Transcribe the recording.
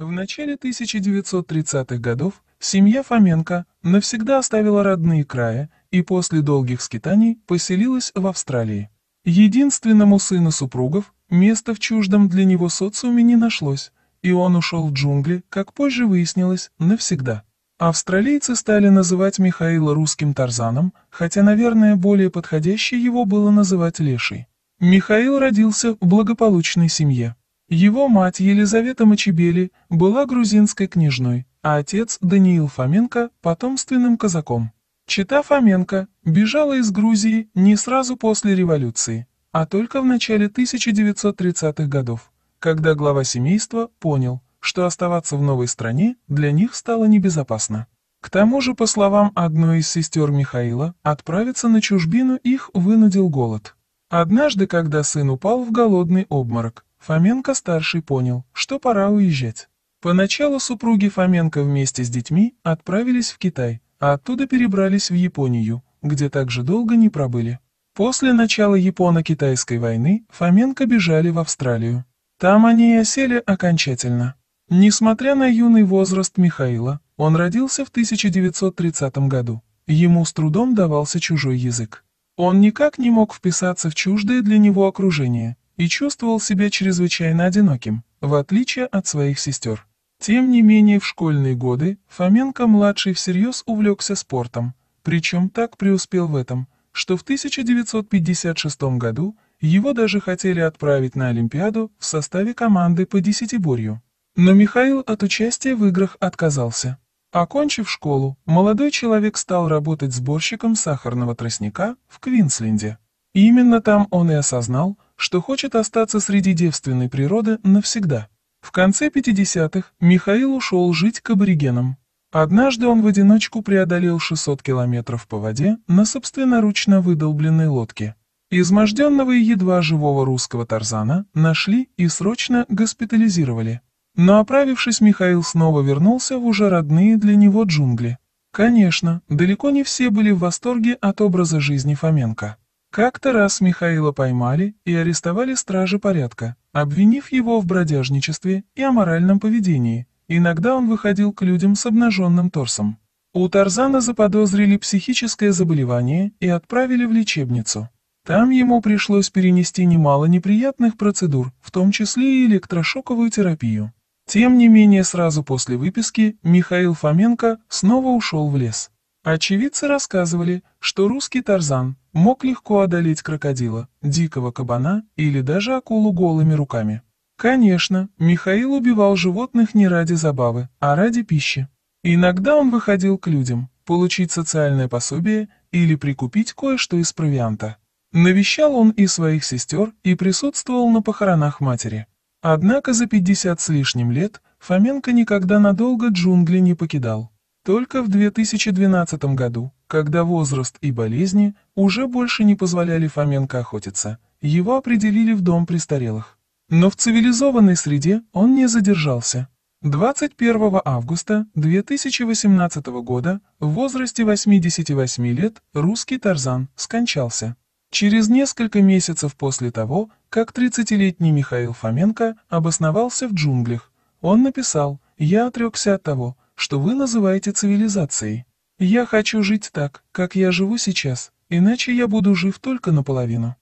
В начале 1930-х годов семья Фоменко навсегда оставила родные края и после долгих скитаний поселилась в Австралии. Единственному сыну супругов место в чуждом для него социуме не нашлось, и он ушел в джунгли, как позже выяснилось, навсегда. Австралийцы стали называть Михаила русским Тарзаном, хотя, наверное, более подходящее его было называть Лешей. Михаил родился в благополучной семье. Его мать Елизавета Мочебели была грузинской княжной, а отец Даниил Фоменко – потомственным казаком. Чита Фоменко бежала из Грузии не сразу после революции, а только в начале 1930-х годов, когда глава семейства понял, что оставаться в новой стране для них стало небезопасно. К тому же, по словам одной из сестер Михаила, отправиться на чужбину их вынудил голод. Однажды, когда сын упал в голодный обморок, Фоменко-старший понял, что пора уезжать. Поначалу супруги Фоменко вместе с детьми отправились в Китай, а оттуда перебрались в Японию, где также долго не пробыли. После начала Японо-Китайской войны Фоменко бежали в Австралию. Там они и осели окончательно. Несмотря на юный возраст Михаила, он родился в 1930 году. Ему с трудом давался чужой язык. Он никак не мог вписаться в чуждое для него окружение, и чувствовал себя чрезвычайно одиноким, в отличие от своих сестер. Тем не менее, в школьные годы Фоменко-младший всерьез увлекся спортом, причем так преуспел в этом, что в 1956 году его даже хотели отправить на Олимпиаду в составе команды по десятиборью. Но Михаил от участия в играх отказался. Окончив школу, молодой человек стал работать сборщиком сахарного тростника в Квинсленде. именно там он и осознал, что хочет остаться среди девственной природы навсегда. В конце 50-х Михаил ушел жить к аборигенам. Однажды он в одиночку преодолел 600 километров по воде на собственноручно выдолбленной лодке. Изможденного и едва живого русского Тарзана нашли и срочно госпитализировали. Но оправившись, Михаил снова вернулся в уже родные для него джунгли. Конечно, далеко не все были в восторге от образа жизни Фоменко. Как-то раз Михаила поймали и арестовали стражи порядка, обвинив его в бродяжничестве и аморальном поведении. Иногда он выходил к людям с обнаженным торсом. У Тарзана заподозрили психическое заболевание и отправили в лечебницу. Там ему пришлось перенести немало неприятных процедур, в том числе и электрошоковую терапию. Тем не менее, сразу после выписки Михаил Фоменко снова ушел в лес. Очевидцы рассказывали, что русский Тарзан мог легко одолеть крокодила, дикого кабана или даже акулу голыми руками. Конечно, Михаил убивал животных не ради забавы, а ради пищи. Иногда он выходил к людям, получить социальное пособие или прикупить кое-что из провианта. Навещал он и своих сестер, и присутствовал на похоронах матери. Однако за 50 с лишним лет Фоменко никогда надолго джунгли не покидал только в 2012 году, когда возраст и болезни уже больше не позволяли Фоменко охотиться, его определили в дом престарелых. Но в цивилизованной среде он не задержался. 21 августа 2018 года в возрасте 88 лет русский Тарзан скончался. Через несколько месяцев после того, как 30-летний Михаил Фоменко обосновался в джунглях, он написал «Я отрекся от того, что вы называете цивилизацией. Я хочу жить так, как я живу сейчас, иначе я буду жив только наполовину.